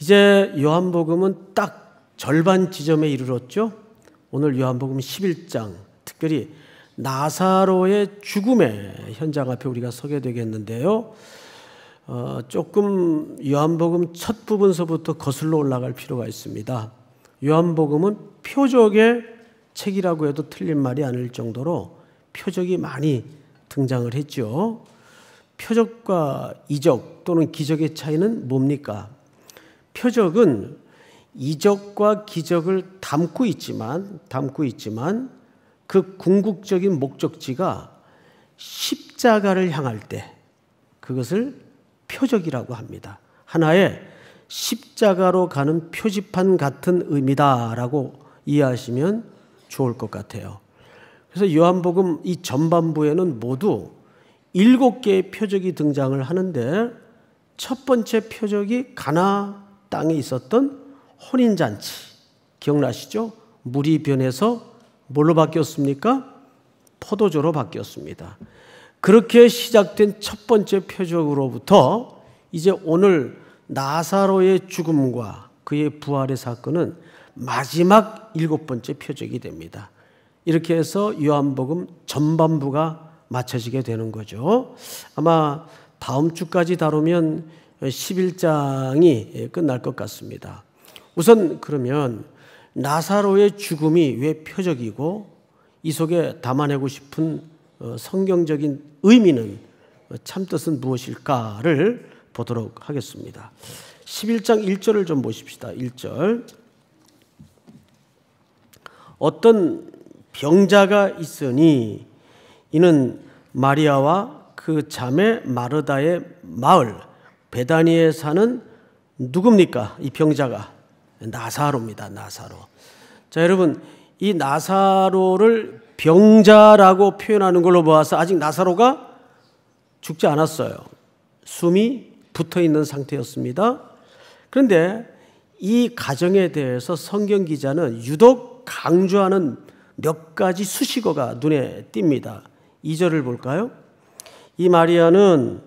이제 요한복음은 딱 절반 지점에 이르렀죠. 오늘 요한복음 11장 특별히 나사로의 죽음의 현장 앞에 우리가 서게 되겠는데요. 어, 조금 요한복음 첫 부분서부터 거슬러 올라갈 필요가 있습니다. 요한복음은 표적의 책이라고 해도 틀린 말이 아닐 정도로 표적이 많이 등장을 했죠. 표적과 이적 또는 기적의 차이는 뭡니까? 표적은 이적과 기적을 담고 있지만 담고 있지만 그 궁극적인 목적지가 십자가를 향할 때 그것을 표적이라고 합니다. 하나의 십자가로 가는 표지판 같은 의미다라고 이해하시면 좋을 것 같아요. 그래서 요한복음 이 전반부에는 모두 일곱 개의 표적이 등장을 하는데 첫 번째 표적이 가나 땅에 있었던 혼인잔치. 기억나시죠? 물이 변해서 뭘로 바뀌었습니까? 포도주로 바뀌었습니다. 그렇게 시작된 첫 번째 표적으로부터 이제 오늘 나사로의 죽음과 그의 부활의 사건은 마지막 일곱 번째 표적이 됩니다. 이렇게 해서 요한복음 전반부가 마쳐지게 되는 거죠. 아마 다음 주까지 다루면 11장이 예, 끝날 것 같습니다. 우선 그러면 나사로의 죽음이 왜 표적이고 이 속에 담아내고 싶은 어, 성경적인 의미는 어, 참뜻은 무엇일까를 보도록 하겠습니다. 11장 1절을 좀 보십시다. 1절. 어떤 병자가 있으니 이는 마리아와 그 자매 마르다의 마을 베다니에 사는 누굽니까? 이 병자가 나사로입니다. 나사로. 자, 여러분 이 나사로를 병자라고 표현하는 걸로 보아서 아직 나사로가 죽지 않았어요. 숨이 붙어 있는 상태였습니다. 그런데 이 가정에 대해서 성경 기자는 유독 강조하는 몇 가지 수식어가 눈에 띕니다. 2절을 볼까요? 이 마리아는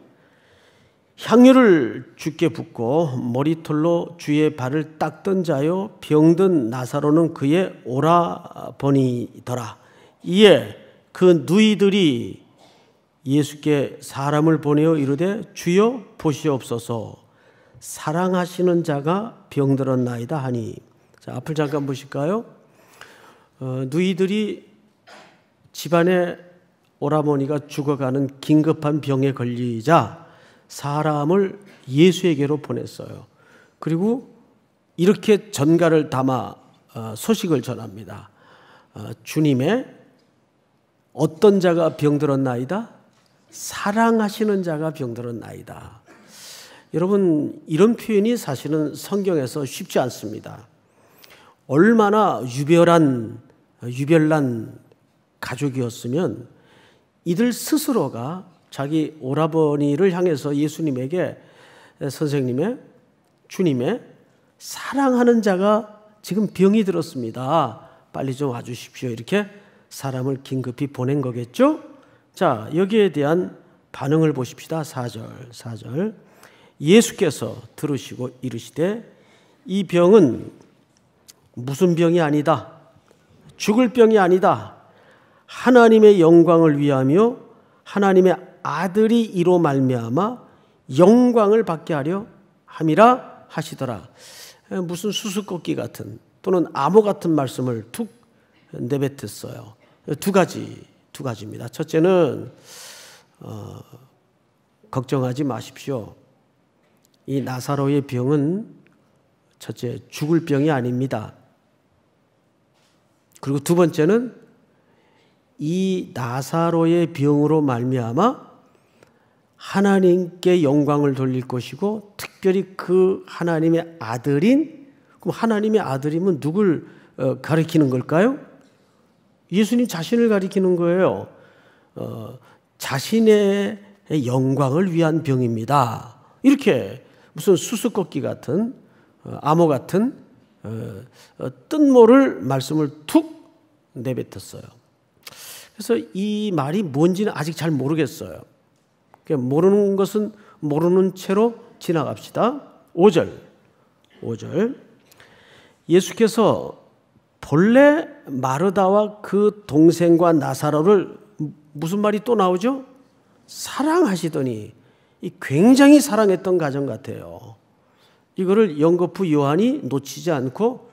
향유를 주께 붓고 머리털로 주의 발을 닦던 자요 병든 나사로는 그의 오라버니더라. 이에 그 누이들이 예수께 사람을 보내어 이르되 주여 보시옵소서 사랑하시는 자가 병들었나이다 하니 자, 앞을 잠깐 보실까요? 어, 누이들이 집안에 오라버니가 죽어가는 긴급한 병에 걸리자 사람을 예수에게로 보냈어요. 그리고 이렇게 전가를 담아 어, 소식을 전합니다. 어, 주님의 어떤 자가 병들었나이다? 사랑하시는 자가 병들었나이다. 여러분, 이런 표현이 사실은 성경에서 쉽지 않습니다. 얼마나 유별한, 유별난 가족이었으면 이들 스스로가 자기 오라버니를 향해서 예수님에게 선생님의 주님의 사랑하는 자가 지금 병이 들었습니다. 빨리 좀 와주십시오. 이렇게 사람을 긴급히 보낸 거겠죠? 자, 여기에 대한 반응을 보십시다. 4절, 4절. 예수께서 들으시고 이르시되 이 병은 무슨 병이 아니다. 죽을 병이 아니다. 하나님의 영광을 위하며 하나님의 아들이 이로 말미암아 영광을 받게 하려 함이라 하시더라. 무슨 수수께끼 같은 또는 암호 같은 말씀을 툭 내뱉었어요. 두 가지 두 가지입니다. 첫째는 어, 걱정하지 마십시오. 이 나사로의 병은 첫째 죽을 병이 아닙니다. 그리고 두 번째는 이 나사로의 병으로 말미암아 하나님께 영광을 돌릴 것이고 특별히 그 하나님의 아들인 그럼 하나님의 아들이면 누굴 어, 가리키는 걸까요? 예수님 자신을 가리키는 거예요. 어, 자신의 영광을 위한 병입니다. 이렇게 무슨 수수께끼 같은 어, 암호 같은 뜬 어, 모를 말씀을 툭 내뱉었어요. 그래서 이 말이 뭔지는 아직 잘 모르겠어요. 그러니까 모르는 것은 모르는 채로 지나갑시다. 5절. 5절. 예수께서 본래 마르다와 그 동생과 나사로를 무슨 말이 또 나오죠? 사랑하시더니 굉장히 사랑했던 가정 같아요. 이거를 영거푸 요한이 놓치지 않고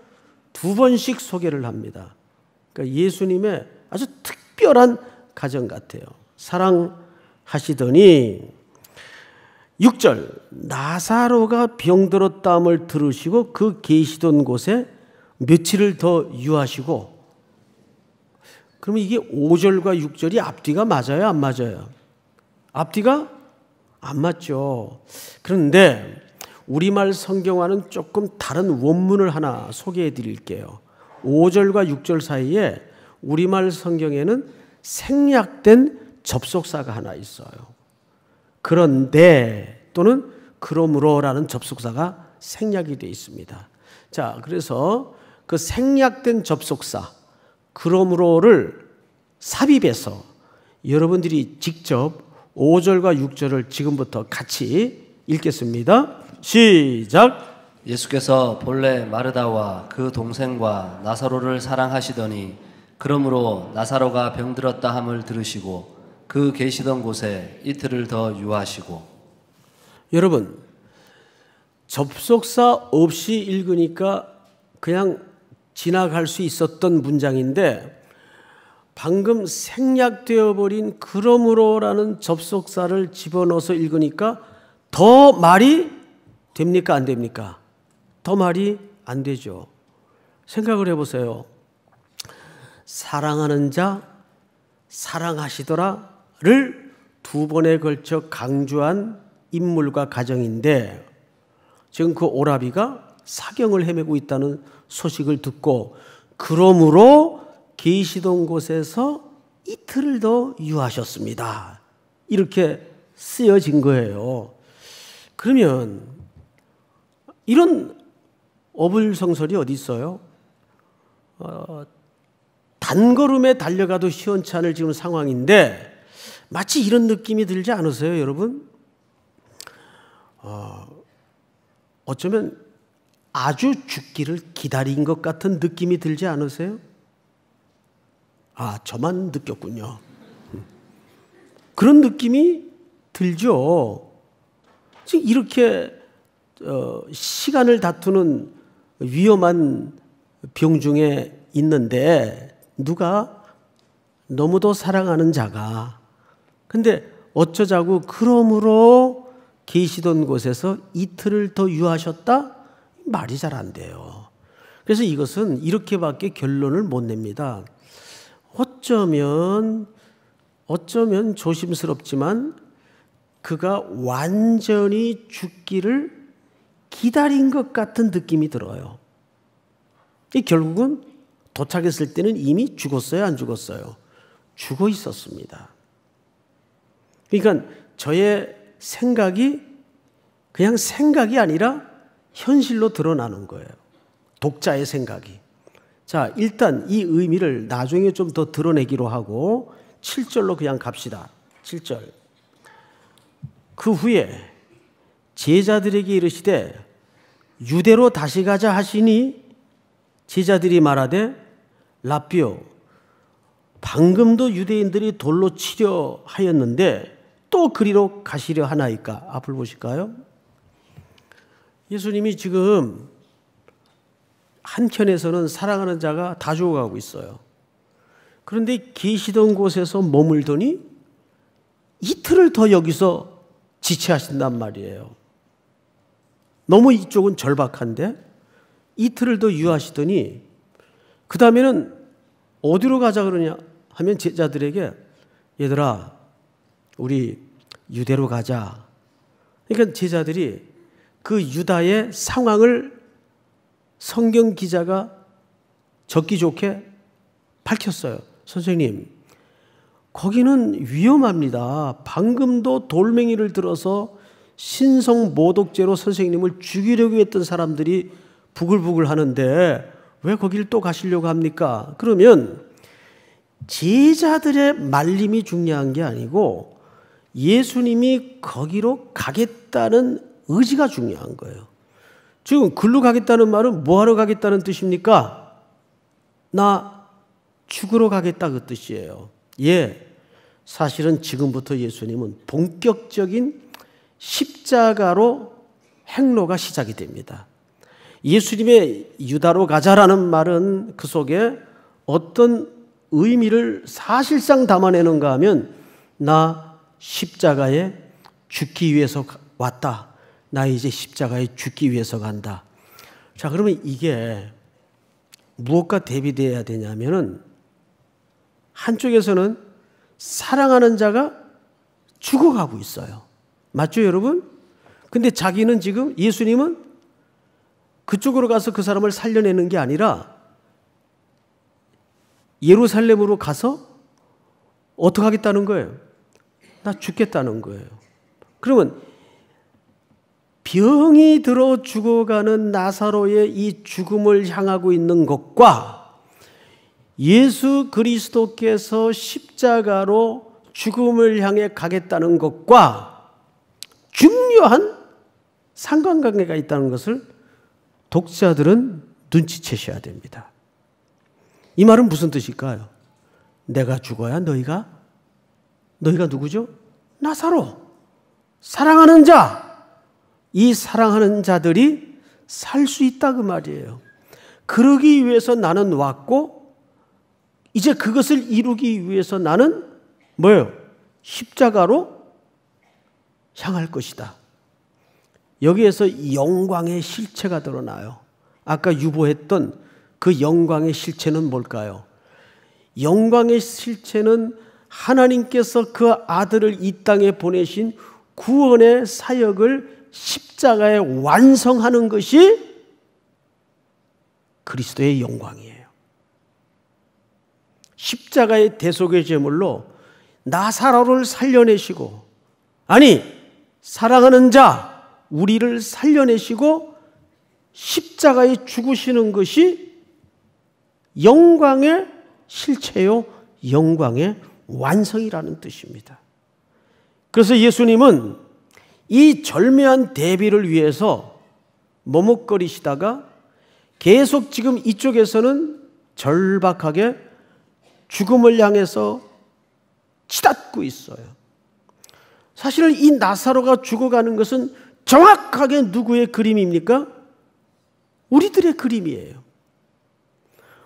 두 번씩 소개를 합니다. 그러니까 예수님의 아주 특별한 가정 같아요. 사랑 하시더니 6절 나사로가 병들었다함을 들으시고 그 계시던 곳에 며칠을 더 유하시고 그러면 이게 5절과 6절이 앞뒤가 맞아요 안 맞아요? 앞뒤가 안 맞죠. 그런데 우리말 성경과는 조금 다른 원문을 하나 소개해 드릴게요. 5절과 6절 사이에 우리말 성경에는 생략된 접속사가 하나 있어요. 그런데 또는 그러므로라는 접속사가 생략이 되어 있습니다. 자, 그래서 그 생략된 접속사 그러므로를 삽입해서 여러분들이 직접 5절과 6절을 지금부터 같이 읽겠습니다. 시작. 예수께서 본래 마르다와 그 동생과 나사로를 사랑하시더니 그러므로 나사로가 병들었다 함을 들으시고 그 계시던 곳에 이틀을 더 유하시고 여러분 접속사 없이 읽으니까 그냥 지나갈 수 있었던 문장인데 방금 생략되어 버린 그러므로라는 접속사를 집어넣어서 읽으니까 더 말이 됩니까 안 됩니까? 더 말이 안 되죠. 생각을 해 보세요. 사랑하는 자 사랑하시더라 를두 번에 걸쳐 강조한 인물과 가정인데 지금 그 오라비가 사경을 헤매고 있다는 소식을 듣고 그러므로 계시던 곳에서 이틀을 더 유하셨습니다. 이렇게 쓰여진 거예요. 그러면 이런 어불성설이 어디 있어요? 어, 단걸음에 달려가도 시원치 않을 지금 상황인데 마치 이런 느낌이 들지 않으세요, 여러분? 어, 어쩌면 아주 죽기를 기다린 것 같은 느낌이 들지 않으세요? 아, 저만 느꼈군요. 음. 그런 느낌이 들죠. 지금 이렇게 어, 시간을 다투는 위험한 병중에 있는데 누가 너무도 사랑하는 자가 근데 어쩌자고 그러므로 계시던 곳에서 이틀을 더 유하셨다? 말이 잘 안 돼요. 그래서 이것은 이렇게밖에 결론을 못 냅니다. 어쩌면 어쩌면 조심스럽지만 그가 완전히 죽기를 기다린 것 같은 느낌이 들어요. 결국은 도착했을 때는 이미 죽었어요, 안 죽었어요? 죽어 있었습니다. 그러니까 저의 생각이 그냥 생각이 아니라 현실로 드러나는 거예요. 독자의 생각이. 자, 일단 이 의미를 나중에 좀 더 드러내기로 하고 7절로 그냥 갑시다. 7절. 그 후에 제자들에게 이르시되 유대로 다시 가자 하시니 제자들이 말하되 라비오 방금도 유대인들이 돌로 치려 하였는데 또 그리로 가시려 하나이까? 앞을 보실까요? 예수님이 지금 한켠에서는 사랑하는 자가 다 죽어가고 있어요. 그런데 계시던 곳에서 머물더니 이틀을 더 여기서 지체하신단 말이에요. 너무 이쪽은 절박한데 이틀을 더 유하시더니 그 다음에는 어디로 가자 그러냐 하면 제자들에게 얘들아 우리 유대로 가자. 그러니까 제자들이 그 유다의 상황을 성경 기자가 적기 좋게 밝혔어요. 선생님, 거기는 위험합니다. 방금도 돌멩이를 들어서 신성 모독죄로 선생님을 죽이려고 했던 사람들이 부글부글 하는데 왜 거길 또 가시려고 합니까? 그러면 제자들의 말림이 중요한 게 아니고 예수님이 거기로 가겠다는 의지가 중요한 거예요. 지금 글로 가겠다는 말은 뭐하러 가겠다는 뜻입니까? 나 죽으러 가겠다 그 뜻이에요. 예. 사실은 지금부터 예수님은 본격적인 십자가로 행로가 시작이 됩니다. 예수님의 유다로 가자라는 말은 그 속에 어떤 의미를 사실상 담아내는가 하면 나 십자가에 죽기 위해서 왔다. 나 이제 십자가에 죽기 위해서 간다. 자, 그러면 이게 무엇과 대비되어야 되냐면은 한쪽에서는 사랑하는 자가 죽어가고 있어요. 맞죠, 여러분? 근데 자기는 지금 예수님은 그쪽으로 가서 그 사람을 살려내는 게 아니라 예루살렘으로 가서 어떻게 하겠다는 거예요? 나 죽겠다는 거예요. 그러면 병이 들어 죽어가는 나사로의 이 죽음을 향하고 있는 것과 예수 그리스도께서 십자가로 죽음을 향해 가겠다는 것과 중요한 상관관계가 있다는 것을 독자들은 눈치채셔야 됩니다. 이 말은 무슨 뜻일까요? 내가 죽어야 너희가 너희가 누구죠? 나사로. 사랑하는 자. 이 사랑하는 자들이 살 수 있다 그 말이에요. 그러기 위해서 나는 왔고 이제 그것을 이루기 위해서 나는 뭐예요? 십자가로 향할 것이다. 여기에서 영광의 실체가 드러나요. 아까 유보했던 그 영광의 실체는 뭘까요? 영광의 실체는 하나님께서 그 아들을 이 땅에 보내신 구원의 사역을 십자가에 완성하는 것이 그리스도의 영광이에요. 십자가의 대속의 제물로 나사로를 살려내시고 아니 사랑하는 자 우리를 살려내시고 십자가에 죽으시는 것이 영광의 실체요 영광의 완성이라는 뜻입니다. 그래서 예수님은 이 절묘한 대비를 위해서 머뭇거리시다가 계속 지금 이쪽에서는 절박하게 죽음을 향해서 치닫고 있어요. 사실이 나사로가 죽어가는 것은 정확하게 누구의 그림입니까? 우리들의 그림이에요.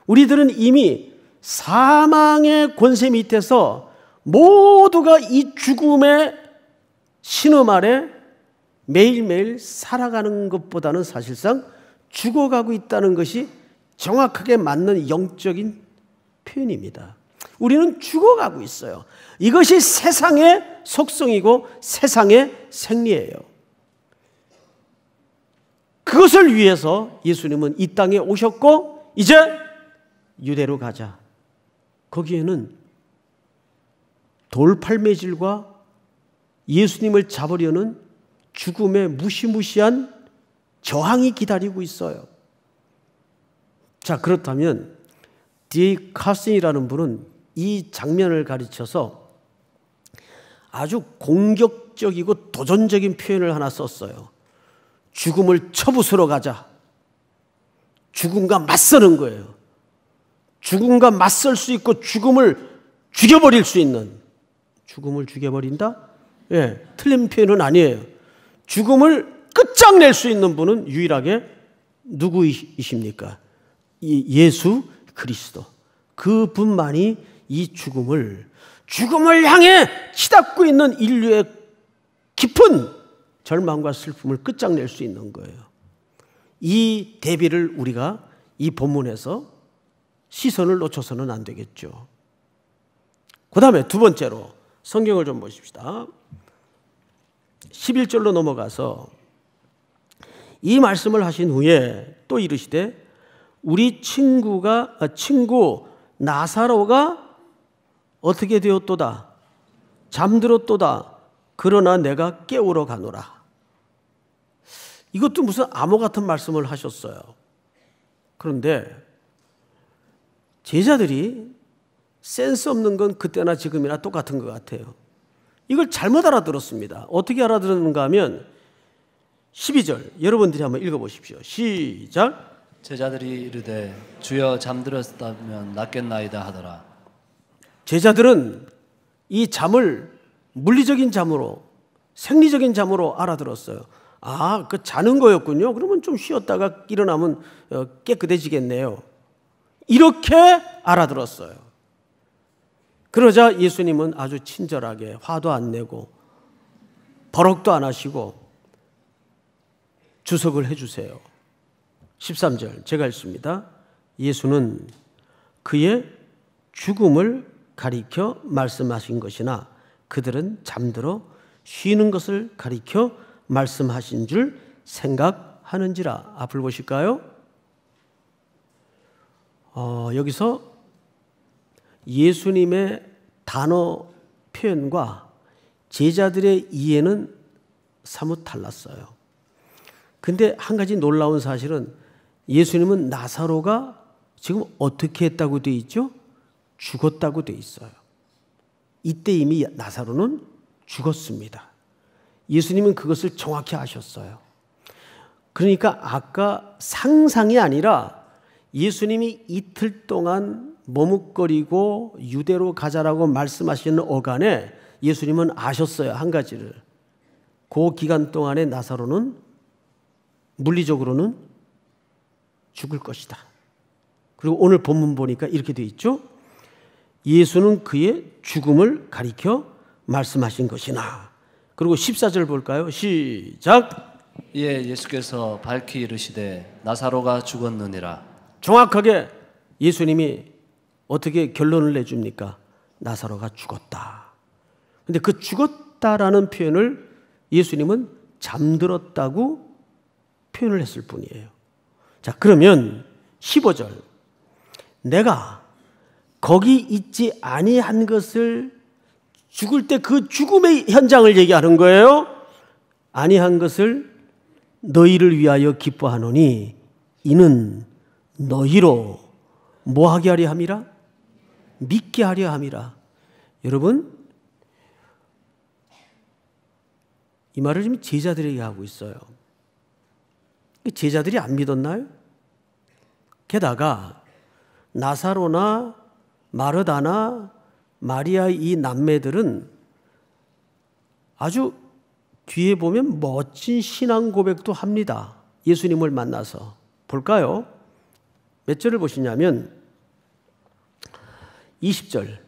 우리들은 이미 사망의 권세 밑에서 모두가 이 죽음의 신음 아래 매일매일 살아가는 것보다는 사실상 죽어가고 있다는 것이 정확하게 맞는 영적인 표현입니다. 우리는 죽어가고 있어요. 이것이 세상의 속성이고 세상의 생리예요. 그것을 위해서 예수님은 이 땅에 오셨고 이제 유대로 가자. 거기에는 돌팔매질과 예수님을 잡으려는 죽음의 무시무시한 저항이 기다리고 있어요. 자, 그렇다면 디 카슨이라는 분은 이 장면을 가르쳐서 아주 공격적이고 도전적인 표현을 하나 썼어요. 죽음을 처부수러 가자. 죽음과 맞서는 거예요. 죽음과 맞설 수 있고 죽음을 죽여버릴 수 있는 죽음을 죽여버린다? 예, 틀린 표현은 아니에요. 죽음을 끝장낼 수 있는 분은 유일하게 누구이십니까? 예수 그리스도. 그분만이 이 죽음을 죽음을 향해 치닫고 있는 인류의 깊은 절망과 슬픔을 끝장낼 수 있는 거예요. 이 대비를 우리가 이 본문에서 시선을 놓쳐서는 안 되겠죠. 그 다음에 두 번째로 성경을 좀 보십시다. 11절로 넘어가서 이 말씀을 하신 후에 또 이르시되 우리 친구가 아, 친구 나사로가 어떻게 되었도다 잠들었도다 그러나 내가 깨우러 가노라 이것도 무슨 암호 같은 말씀을 하셨어요. 그런데 제자들이 센스 없는 건 그때나 지금이나 똑같은 것 같아요. 이걸 잘못 알아들었습니다. 어떻게 알아들었는가 하면 12절 여러분들이 한번 읽어보십시오. 시작 제자들이 이르되 주여 잠들었다면 낫겠나이다 하더라. 제자들은 이 잠을 물리적인 잠으로 생리적인 잠으로 알아들었어요. 아, 그 자는 거였군요. 그러면 좀 쉬었다가 일어나면 어, 깨끗해지겠네요. 이렇게 알아들었어요. 그러자 예수님은 아주 친절하게 화도 안 내고 버럭도 안 하시고 주석을 해주세요. 13절 제가 읽습니다. 예수는 그의 죽음을 가리켜 말씀하신 것이나 그들은 잠들어 쉬는 것을 가리켜 말씀하신 줄 생각하는지라. 앞을 보실까요? 어, 여기서 예수님의 단어 표현과 제자들의 이해는 사뭇 달랐어요. 근데 한 가지 놀라운 사실은 예수님은 나사로가 지금 어떻게 했다고 돼 있죠? 죽었다고 돼 있어요. 이때 이미 나사로는 죽었습니다. 예수님은 그것을 정확히 아셨어요. 그러니까 아까 상상이 아니라 예수님이 이틀 동안 머뭇거리고 유대로 가자라고 말씀하시는 어간에 예수님은 아셨어요. 한 가지를. 그 기간 동안에 나사로는 물리적으로는 죽을 것이다. 그리고 오늘 본문 보니까 이렇게 돼 있죠. 예수는 그의 죽음을 가리켜 말씀하신 것이나. 그리고 14절 볼까요? 시작. 예, 예수께서 밝히 이르시되 나사로가 죽었느니라. 정확하게 예수님이 어떻게 결론을 내줍니까? 나사로가 죽었다. 근데 그 죽었다라는 표현을 예수님은 잠들었다고 표현을 했을 뿐이에요. 자, 그러면 15절. 내가 거기 있지 아니한 것을 죽을 때 그 죽음의 현장을 얘기하는 거예요. 아니한 것을 너희를 위하여 기뻐하노니 이는 너희로 뭐하게 하려 함이라? 믿게 하려 함이라. 여러분, 이 말을 지금 제자들에게 하고 있어요. 그 제자들이 안 믿었나요? 게다가 나사로나 마르다나 마리아 의이 남매들은 아주 뒤에 보면 멋진 신앙 고백도 합니다. 예수님을 만나서 볼까요? 몇 절을 보시냐면 20절.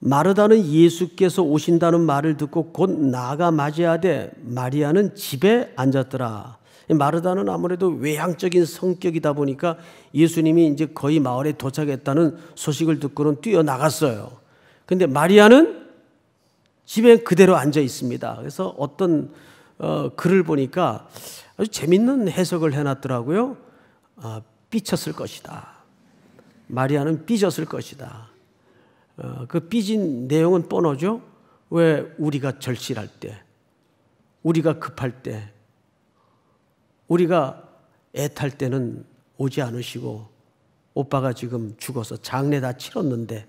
마르다는 예수께서 오신다는 말을 듣고 곧나가 맞이하되 마리아는 집에 앉았더라. 마르다는 아무래도 외향적인 성격이다 보니까 예수님이 이제 거의 마을에 도착했다는 소식을 듣고는 뛰어나갔어요. 근데 마리아는 집에 그대로 앉아 있습니다. 그래서 어떤 어, 글을 보니까 아주 재밌는 해석을 해놨더라고요. 아, 삐쳤을 것이다. 마리아는 삐졌을 것이다. 어, 그 삐진 내용은 뻔하죠. 왜 우리가 절실할 때, 우리가 급할 때, 우리가 애탈 때는 오지 않으시고 오빠가 지금 죽어서 장례 다 치렀는데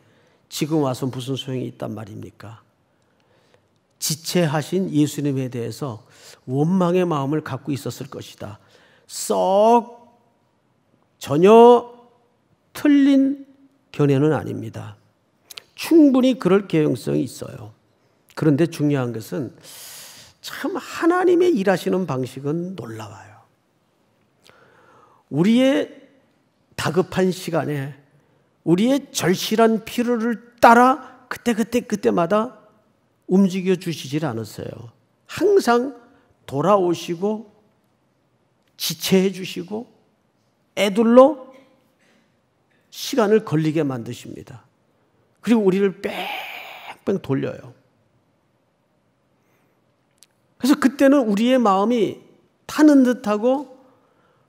지금 와서 무슨 소용이 있단 말입니까? 지체하신 예수님에 대해서 원망의 마음을 갖고 있었을 것이다. 썩 전혀 틀린 견해는 아닙니다. 충분히 그럴 개연성이 있어요. 그런데 중요한 것은 참 하나님의 일하시는 방식은 놀라워요. 우리의 다급한 시간에 우리의 절실한 필요를 따라 그때그때 그때, 그때마다 움직여 주시질 않으세요. 항상 돌아오시고 지체해 주시고 애들로 시간을 걸리게 만드십니다. 그리고 우리를 뺑뺑 돌려요. 그래서 그때는 우리의 마음이 타는 듯하고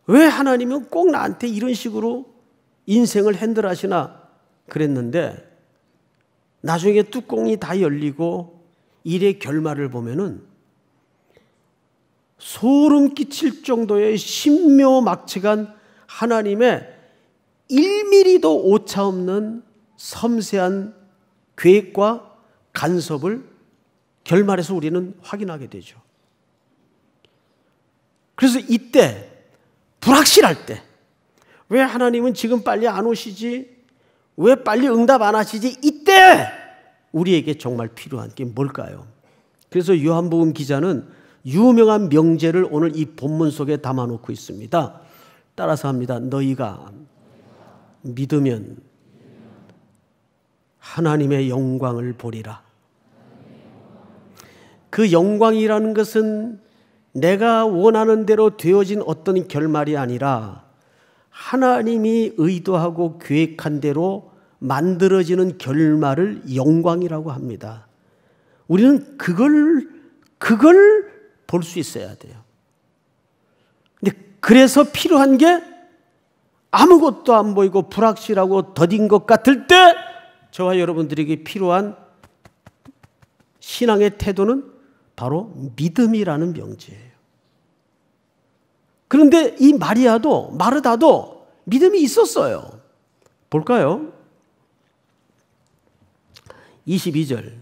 왜 하나님은 꼭 나한테 이런 식으로 인생을 핸들하시나 그랬는데 나중에 뚜껑이 다 열리고 일의 결말을 보면은 소름 끼칠 정도의 신묘막측한 하나님의 1mm도 오차 없는 섬세한 계획과 간섭을 결말에서 우리는 확인하게 되죠. 그래서 이때 불확실할 때 왜 하나님은 지금 빨리 안 오시지? 왜 빨리 응답 안 하시지? 이때 우리에게 정말 필요한 게 뭘까요? 그래서 요한복음 기자는 유명한 명제를 오늘 이 본문 속에 담아놓고 있습니다. 따라서 합니다. 너희가 믿으면 하나님의 영광을 보리라. 그 영광이라는 것은 내가 원하는 대로 되어진 어떤 결말이 아니라 하나님이 의도하고 계획한 대로 만들어지는 결말을 영광이라고 합니다. 우리는 그걸, 그걸 볼 수 있어야 돼요. 근데 그래서 필요한 게 아무것도 안 보이고 불확실하고 더딘 것 같을 때 저와 여러분들에게 필요한 신앙의 태도는 바로 믿음이라는 명제예요. 그런데 이 마리아도 마르다도 믿음이 있었어요. 볼까요? 22절,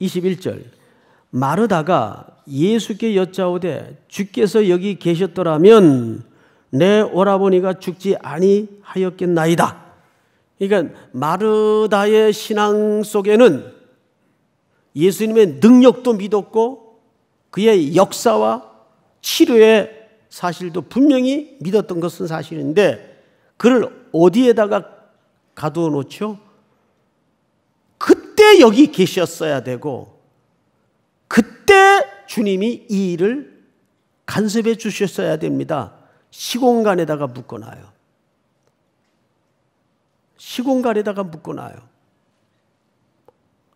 21절 마르다가 예수께 여짜오되 주께서 여기 계셨더라면 내 오라버니가 죽지 아니하였겠나이다. 그러니까 마르다의 신앙 속에는 예수님의 능력도 믿었고 그의 역사와 치료의 사실도 분명히 믿었던 것은 사실인데 그를 어디에다가 가두어 놓죠? 그때 여기 계셨어야 되고 그때 주님이 이 일을 간섭해 주셨어야 됩니다. 시공간에다가 묶어놔요. 시공간에다가 묶어놔요.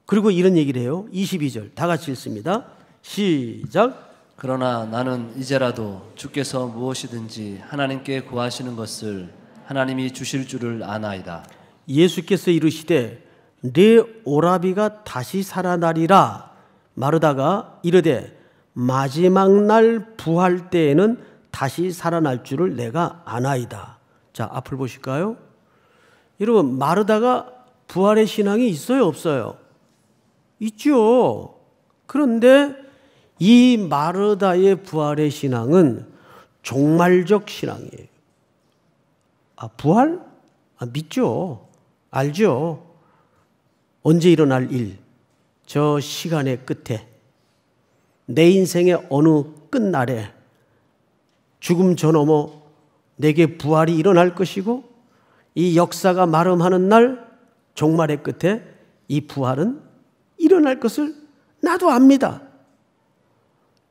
그리고 이런 얘기를 해요. 22절 다 같이 읽습니다. 시작. 그러나 나는 이제라도 주께서 무엇이든지 하나님께 구하시는 것을 하나님이 주실 줄을 아나이다. 예수께서 이르시되 내 오라비가 다시 살아나리라 마르다가 이르되 마지막 날 부활 때에는 다시 살아날 줄을 내가 아나이다. 자, 앞을 보실까요? 여러분, 마르다가 부활의 신앙이 있어요, 없어요? 있죠. 그런데 이 마르다의 부활의 신앙은 종말적 신앙이에요. 아, 부활? 아, 믿죠. 알죠. 언제 일어날 일, 저 시간의 끝에, 내 인생의 어느 끝날에 죽음 저 너머 내게 부활이 일어날 것이고 이 역사가 마름하는 날 종말의 끝에 이 부활은 일어날 것을 나도 압니다.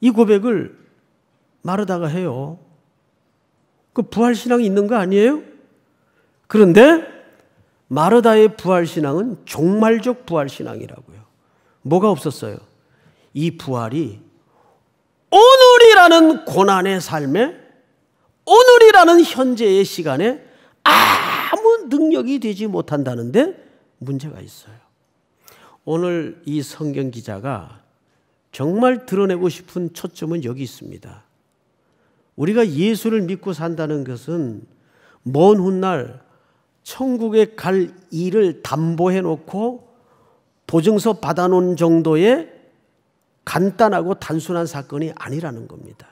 이 고백을 마르다가 해요. 그 부활신앙이 있는 거 아니에요? 그런데 마르다의 부활신앙은 종말적 부활신앙이라고요. 뭐가 없었어요? 이 부활이 오늘이라는 고난의 삶에 오늘이라는 현재의 시간에 아무 능력이 되지 못한다는데 문제가 있어요. 오늘 이 성경 기자가 정말 드러내고 싶은 초점은 여기 있습니다. 우리가 예수를 믿고 산다는 것은 먼 훗날 천국에 갈 일을 담보해 놓고 보증서 받아놓은 정도의 간단하고 단순한 사건이 아니라는 겁니다.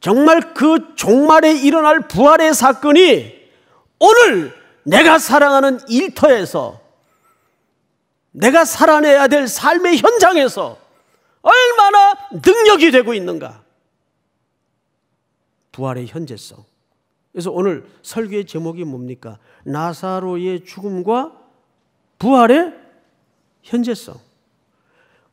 정말 그 종말에 일어날 부활의 사건이 오늘 내가 사랑하는 일터에서 내가 살아내야 될 삶의 현장에서 얼마나 능력이 되고 있는가. 부활의 현재성. 그래서 오늘 설교의 제목이 뭡니까? 나사로의 죽음과 부활의 현재성.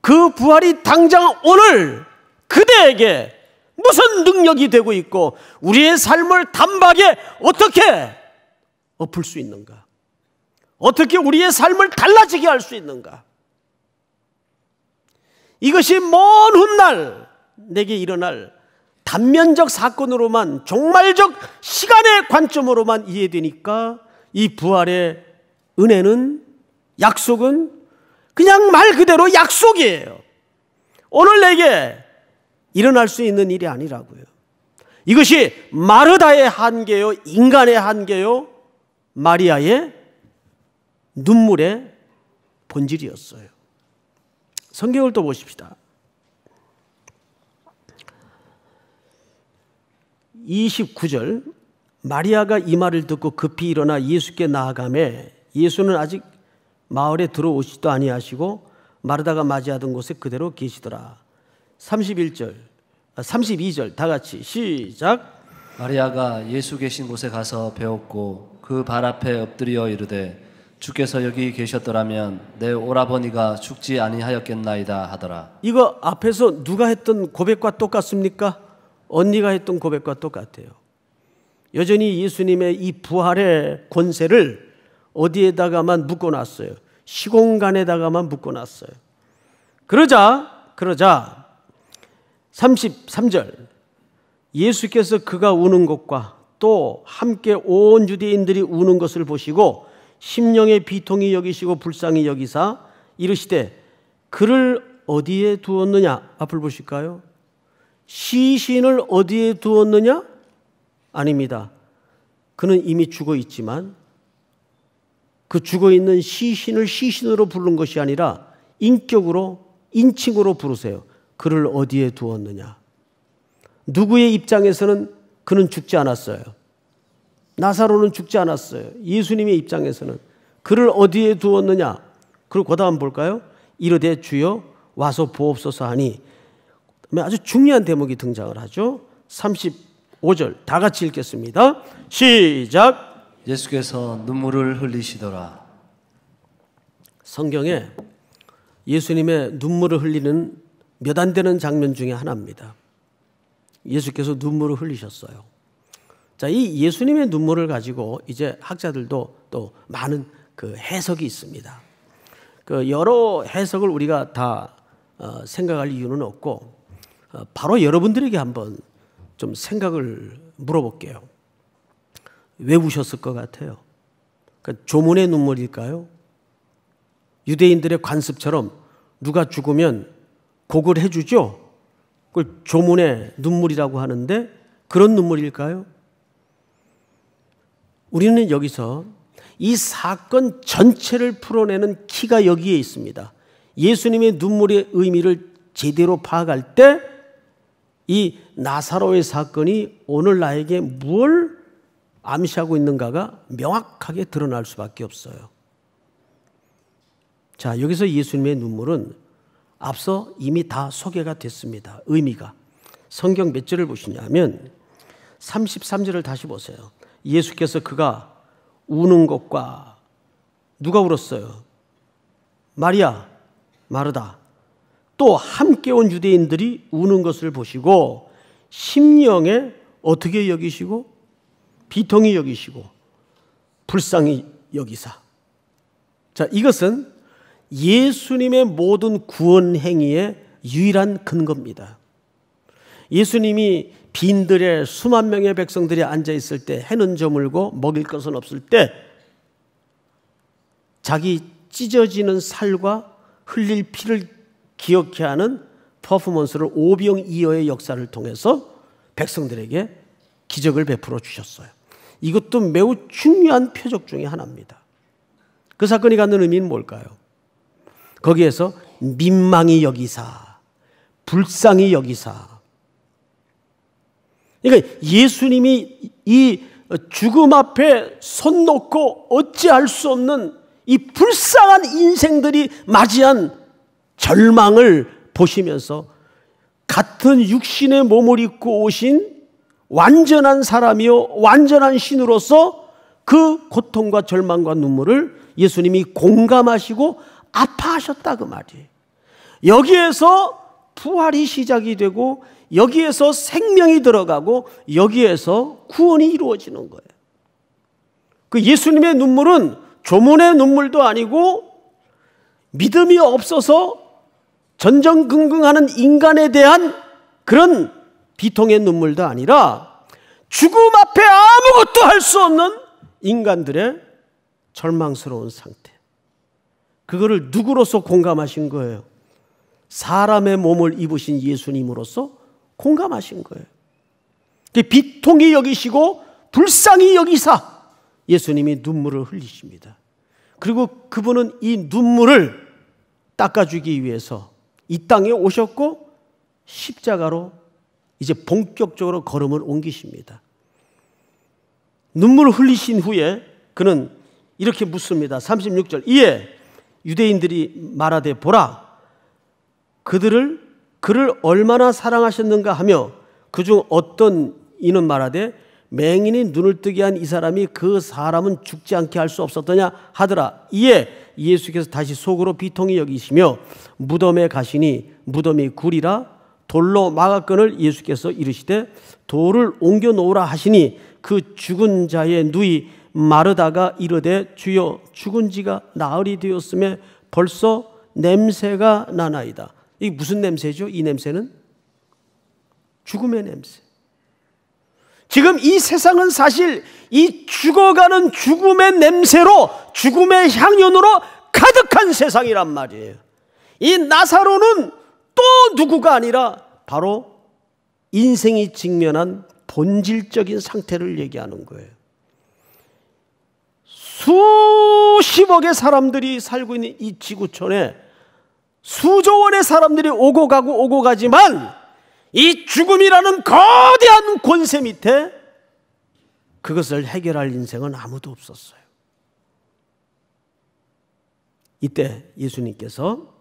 그 부활이 당장 오늘 그대에게 무슨 능력이 되고 있고 우리의 삶을 단박에 어떻게 엎을 수 있는가? 어떻게 우리의 삶을 달라지게 할 수 있는가? 이것이 먼 훗날 내게 일어날 단면적 사건으로만 종말적 시간의 관점으로만 이해되니까 이 부활의 은혜는 약속은 그냥 말 그대로 약속이에요. 오늘 내게 일어날 수 있는 일이 아니라고요. 이것이 마르다의 한계요, 인간의 한계요, 마리아의 눈물의 본질이었어요. 성경을 또 보십시다. 29절 마리아가 이 말을 듣고 급히 일어나 예수께 나아가매 예수는 아직 마을에 들어오지도 아니하시고 마르다가 맞이하던 곳에 그대로 계시더라. 31절, 32절 아, 다 같이 시작. 마리아가 예수 계신 곳에 가서 배웠고 그 발 앞에 엎드려 이르되 주께서 여기 계셨더라면 내 오라버니가 죽지 아니하였겠나이다 하더라. 이거 앞에서 누가 했던 고백과 똑같습니까? 언니가 했던 고백과 똑같아요. 여전히 예수님의 이 부활의 권세를 어디에다가만 묶어놨어요. 시공간에다가만 묶어놨어요. 그러자, 그러자, 33절. 예수께서 그가 우는 것과 또 함께 온 유대인들이 우는 것을 보시고 심령의 비통이 여기시고 불쌍히 여기사 이르시되 그를 어디에 두었느냐 앞을 보실까요? 시신을 어디에 두었느냐? 아닙니다. 그는 이미 죽어 있지만 그 죽어 있는 시신을 시신으로 부른 것이 아니라 인격으로 인칭으로 부르세요. 그를 어디에 두었느냐? 누구의 입장에서는 그는 죽지 않았어요. 나사로는 죽지 않았어요. 예수님의 입장에서는 그를 어디에 두었느냐? 그리고 그 다음 볼까요? 이르되 주여 와서 보옵소서 하니 네, 아주 중요한 대목이 등장을 하죠. 35절 다 같이 읽겠습니다. 시작. 예수께서 눈물을 흘리시더라. 성경에 예수님의 눈물을 흘리는 몇 안 되는 장면 중에 하나입니다. 예수께서 눈물을 흘리셨어요. 자, 이 예수님의 눈물을 가지고 이제 학자들도 또 많은 그 해석이 있습니다. 그 여러 해석을 우리가 다 어, 생각할 이유는 없고 어, 바로 여러분들에게 한번 좀 생각을 물어볼게요. 왜 우셨을 것 같아요? 그 조문의 눈물일까요? 유대인들의 관습처럼 누가 죽으면 곡을 해주죠? 그걸 조문의 눈물이라고 하는데 그런 눈물일까요? 우리는 여기서 이 사건 전체를 풀어내는 키가 여기에 있습니다. 예수님의 눈물의 의미를 제대로 파악할 때이 나사로의 사건이 오늘 나에게 무엇 암시하고 있는가가 명확하게 드러날 수밖에 없어요. 자, 여기서 예수님의 눈물은 앞서 이미 다 소개가 됐습니다. 의미가. 성경 몇 절을 보시냐면 33절을 다시 보세요. 예수께서 그가 우는 것과 누가 울었어요? 마리아, 마르다. 또 함께 온 유대인들이 우는 것을 보시고 심령에 어떻게 여기시고 비통히 여기시고 불쌍히 여기사. 자, 이것은 예수님의 모든 구원 행위의 유일한 근거입니다. 예수님이 빈들에 수만 명의 백성들이 앉아 있을 때 해는 저물고 먹일 것은 없을 때 자기 찢어지는 살과 흘릴 피를 기억해야 하는 퍼포먼스를 오병 이어의 역사를 통해서 백성들에게 기적을 베풀어 주셨어요. 이것도 매우 중요한 표적 중의 하나입니다. 그 사건이 갖는 의미는 뭘까요? 거기에서 민망히 여기사, 불쌍히 여기사. 그러니까 예수님이 이 죽음 앞에 손 놓고 어찌할 수 없는 이 불쌍한 인생들이 맞이한 절망을 보시면서 같은 육신의 몸을 입고 오신 완전한 사람이요 완전한 신으로서 그 고통과 절망과 눈물을 예수님이 공감하시고 아파하셨다 그 말이에요. 여기에서 부활이 시작이 되고 여기에서 생명이 들어가고 여기에서 구원이 이루어지는 거예요. 그 예수님의 눈물은 조문의 눈물도 아니고 믿음이 없어서 전전긍긍하는 인간에 대한 그런 비통의 눈물도 아니라 죽음 앞에 아무것도 할 수 없는 인간들의 절망스러운 상태. 그거를 누구로서 공감하신 거예요? 사람의 몸을 입으신 예수님으로서 공감하신 거예요. 그 비통이 여기시고 불쌍히 여기사 예수님이 눈물을 흘리십니다. 그리고 그분은 이 눈물을 닦아주기 위해서 이 땅에 오셨고 십자가로 이제 본격적으로 걸음을 옮기십니다. 눈물을 흘리신 후에 그는 이렇게 묻습니다. 36절. 이에 유대인들이 말하되 보라 그들을 그를 얼마나 사랑하셨는가 하며 그 중 어떤 이는 말하되 맹인이 눈을 뜨게 한 이 사람이 그 사람은 죽지 않게 할 수 없었더냐 하더라. 이에 예수께서 다시 속으로 비통히 여기시며 무덤에 가시니 무덤이 구리라 돌로 막아끈을 예수께서 이르시되 돌을 옮겨 놓으라 하시니 그 죽은 자의 누이 마르다가 이르되 주여 죽은 지가 나흘이 되었음에 벌써 냄새가 나나이다. 이게 무슨 냄새죠? 이 냄새는 죽음의 냄새. 지금 이 세상은 사실 이 죽어가는 죽음의 냄새로 죽음의 향연으로 가득한 세상이란 말이에요. 이 나사로는 또 누구가 아니라 바로 인생이 직면한 본질적인 상태를 얘기하는 거예요. 수십억의 사람들이 살고 있는 이 지구촌에 수조원의 사람들이 오고 가고 오고 가지만 이 죽음이라는 거대한 권세 밑에 그것을 해결할 인생은 아무도 없었어요. 이때 예수님께서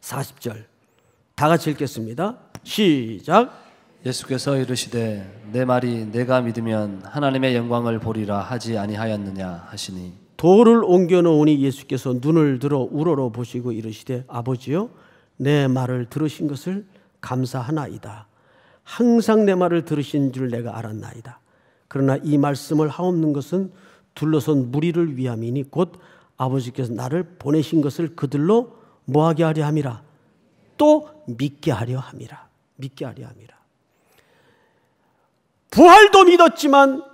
40절 다 같이 읽겠습니다. 시작. 예수께서 이르시되 내 말이 내가 믿으면 하나님의 영광을 보리라 하지 아니하였느냐 하시니 돌을 옮겨 놓으니 예수께서 눈을 들어 우러러 보시고 이르시되 아버지여 내 말을 들으신 것을 감사하나이다. 항상 내 말을 들으신 줄 내가 알았나이다. 그러나 이 말씀을 하옵는 것은 둘러선 무리를 위함이니 곧 아버지께서 나를 보내신 것을 그들로 모하게 하려 함이라. 또 믿게 하려 함이라. 믿게 하려 함이라. 부활도 믿었지만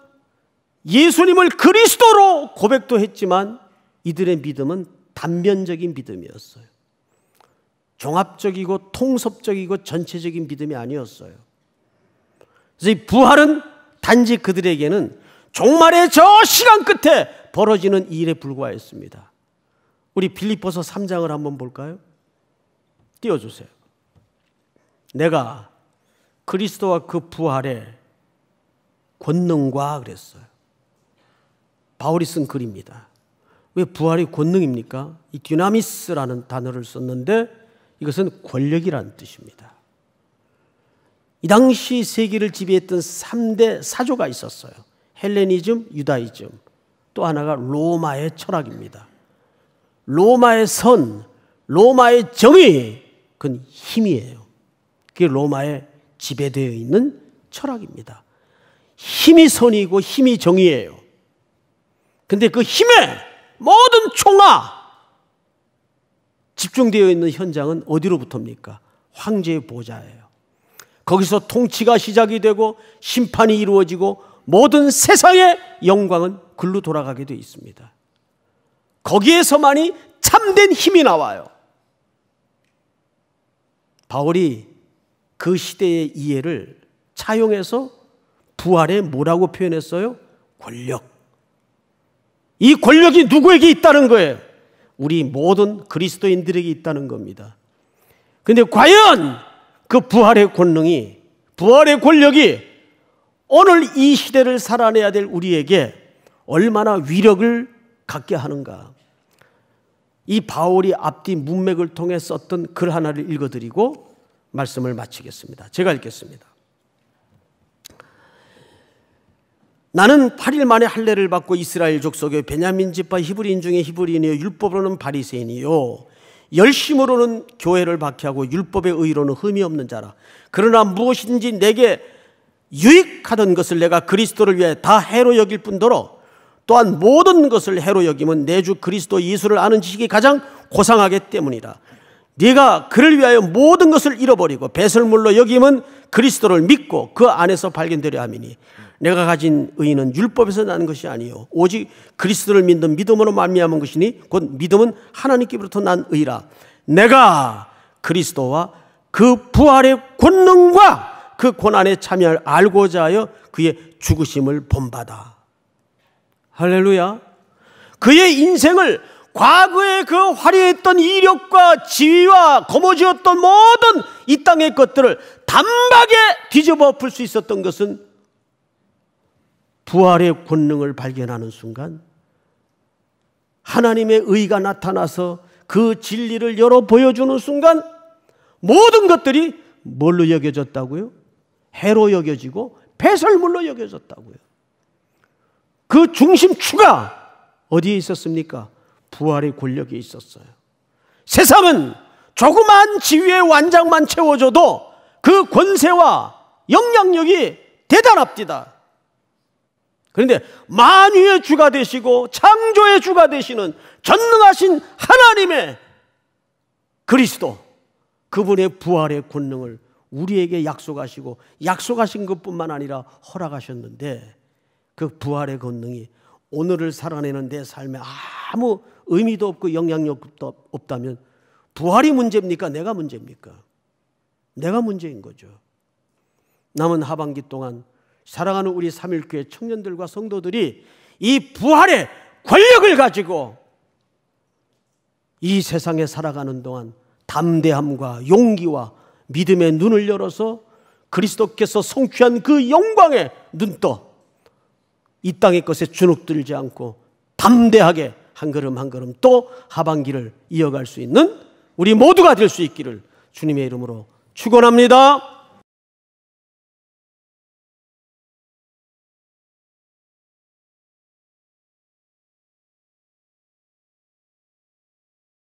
예수님을 그리스도로 고백도 했지만 이들의 믿음은 단면적인 믿음이었어요. 종합적이고 통섭적이고 전체적인 믿음이 아니었어요. 그래서 이 부활은 단지 그들에게는 종말의 저 시간 끝에 벌어지는 일에 불과했습니다. 우리 빌립보서 3장을 한번 볼까요? 띄워주세요. 내가 그리스도와 그 부활의 권능과 그랬어요. 바울이 쓴 글입니다. 왜 부활이 권능입니까? 이 디나미스라는 단어를 썼는데 이것은 권력이라는 뜻입니다. 이 당시 세계를 지배했던 3대 사조가 있었어요. 헬레니즘, 유다이즘, 또 하나가 로마의 철학입니다. 로마의 선, 로마의 정의, 그건 힘이에요. 그게 로마에 지배되어 있는 철학입니다. 힘이 선이고 힘이 정의예요. 근데 그 힘의 모든 총아, 집중되어 있는 현장은 어디로부터입니까? 황제의 보좌예요. 거기서 통치가 시작이 되고 심판이 이루어지고 모든 세상의 영광은 글로 돌아가게 되어 있습니다. 거기에서만이 참된 힘이 나와요. 바울이 그 시대의 이해를 차용해서 부활에 뭐라고 표현했어요? 권력. 이 권력이 누구에게 있다는 거예요. 우리 모든 그리스도인들에게 있다는 겁니다. 근데 과연 그 부활의 권능이, 부활의 권력이 오늘 이 시대를 살아내야 될 우리에게 얼마나 위력을 갖게 하는가. 이 바울이 앞뒤 문맥을 통해 썼던 글 하나를 읽어드리고 말씀을 마치겠습니다. 제가 읽겠습니다. 나는 8일 만에 할례를 받고 이스라엘 족속의 베냐민 집파 히브리인 중에 히브리인이요 율법으로는 바리새인이요 열심으로는 교회를 박해하고 율법의 의로는 흠이 없는 자라 그러나 무엇인지 내게 유익하던 것을 내가 그리스도를 위해 다 해로 여길 뿐더러 또한 모든 것을 해로 여김은 내 주 그리스도 예수를 아는 지식이 가장 고상하기 때문이라. 네가 그를 위하여 모든 것을 잃어버리고 배설물로 여김은 그리스도를 믿고 그 안에서 발견되려 함이니 내가 가진 의인은 율법에서 나는 것이 아니요 오직 그리스도를 믿는 믿음으로 말미암은 것이니 곧 믿음은 하나님께부터난 의라 내가 그리스도와 그 부활의 권능과 그 고난의 참여를 알고자 하여 그의 죽으심을 본받아 할렐루야 그의 인생을 과거의 그 화려했던 이력과 지위와 거머쥐었던 모든 이 땅의 것들을 단박에 뒤집어 풀 수 있었던 것은 부활의 권능을 발견하는 순간 하나님의 의가 나타나서 그 진리를 열어 보여주는 순간 모든 것들이 뭘로 여겨졌다고요? 해로 여겨지고 배설물로 여겨졌다고요. 그 중심추가 어디에 있었습니까? 부활의 권력에 있었어요. 세상은 조그만 지위의 완장만 채워줘도 그 권세와 영향력이 대단합니다. 그런데 만유의 주가 되시고 창조의 주가 되시는 전능하신 하나님의 그리스도 그분의 부활의 권능을 우리에게 약속하시고 약속하신 것뿐만 아니라 허락하셨는데 그 부활의 권능이 오늘을 살아내는 내 삶에 아무 의미도 없고 영향력도 없다면 부활이 문제입니까? 내가 문제입니까? 내가 문제인 거죠. 남은 하반기 동안 사랑하는 우리 삼일교회 청년들과 성도들이 이 부활의 권력을 가지고 이 세상에 살아가는 동안 담대함과 용기와 믿음의 눈을 열어서 그리스도께서 성취한 그 영광에 눈떠 이 땅의 것에 주눅들지 않고 담대하게 한 걸음 한 걸음 또 하반기를 이어갈 수 있는 우리 모두가 될 수 있기를 주님의 이름으로 축원합니다.